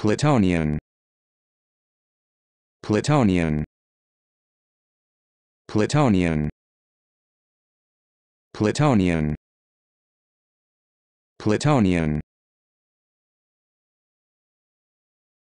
Plutonian Plutonian Plutonian Plutonian Plutonian